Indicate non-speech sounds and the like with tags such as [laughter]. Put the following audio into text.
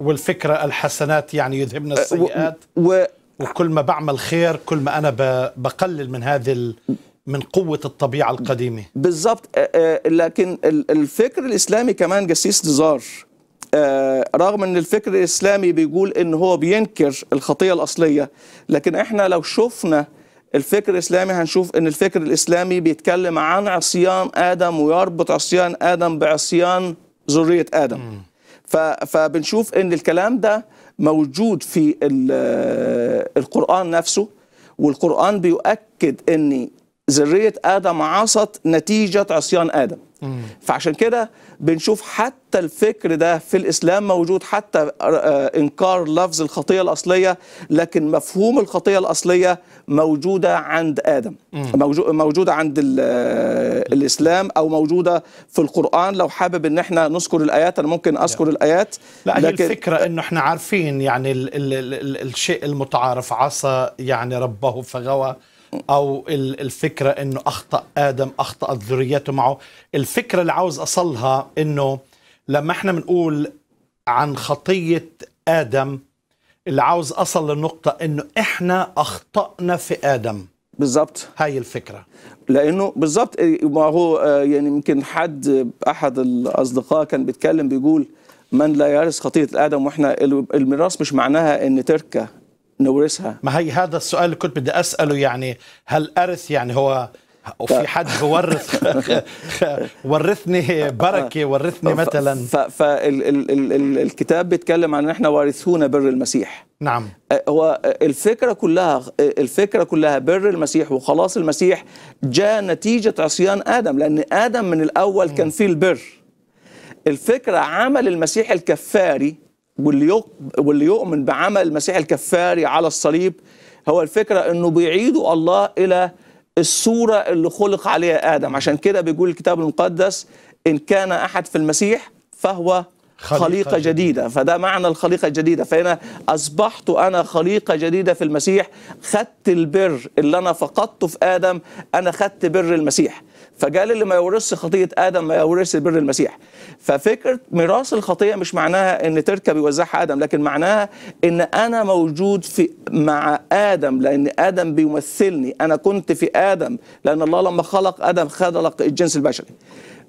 والفكرة الحسنات يعني يذهبنا أه، السيئات و... وكل ما بعمل خير كل ما أنا بقلل من هذه ال... من قوة الطبيعة القديمة بالظبط أه، أه، لكن الفكر الإسلامي كمان جسيس نزار رغم ان الفكر الاسلامي بيقول ان هو بينكر الخطيه الاصليه لكن احنا لو شفنا الفكر الاسلامي هنشوف ان الفكر الاسلامي بيتكلم عن عصيان ادم ويربط عصيان ادم بعصيان ذريه ادم م. فبنشوف ان الكلام ده موجود في القرآن نفسه والقرآن بيؤكد ان ذريه ادم عصت نتيجه عصيان ادم فعشان كده بنشوف حتى الفكر ده في الاسلام موجود حتى آه، انكار لفظ الخطيه الاصليه لكن مفهوم الخطيه الاصليه موجوده عند ادم موجوده عند آه، الاسلام او موجوده في القران لو حابب ان احنا نذكر الايات انا ممكن اذكر الايات لا لكن الفكره انه احنا عارفين يعني الشيء المتعارف عصى يعني ربه فغوى او الفكره انه اخطا ادم اخطات ذريته معه الفكره اللي عاوز اصلها انه لما احنا بنقول عن خطيه ادم اللي عاوز اصل للنقطه انه احنا اخطانا في ادم بالظبط هاي الفكره لانه بالظبط ما هو آه، يعني يمكن حد احد الاصدقاء كان بيتكلم بيقول من لا يرث خطيه ادم واحنا الميراث مش معناها ان تركه نورثها ما هي هذا السؤال اللي كنت بدي اساله يعني هل ارث يعني هو وفي حد ورث [laughs] ورثني بركه ورثني مثلا فالكتاب بيتكلم عن ان احنا وارثون بر المسيح نعم هو الفكره كلها الفكره كلها بر المسيح وخلاص المسيح جاء نتيجه عصيان ادم لان ادم من الاول كان فيه البر الفكره عمل المسيح الكفاري واللي واللي يؤمن بعمل المسيح الكفاري على الصليب هو الفكره انه بيعيدوا الله الى الصوره اللي خلق عليها ادم عشان كده بيقول الكتاب المقدس ان كان احد في المسيح فهو خليقة جديدة فده معنى الخليقة الجديدة فهنا أصبحت أنا خليقة جديدة في المسيح خدت البر اللي أنا فقدته في آدم أنا خدت بر المسيح فقال اللي ما يورثش خطية آدم ما يورثش بر المسيح ففكرة ميراث الخطية مش معناها إن تركب يوزعها آدم لكن معناها إن أنا موجود في مع آدم لأن آدم بيمثلني أنا كنت في آدم لأن الله لما خلق آدم خلق الجنس البشري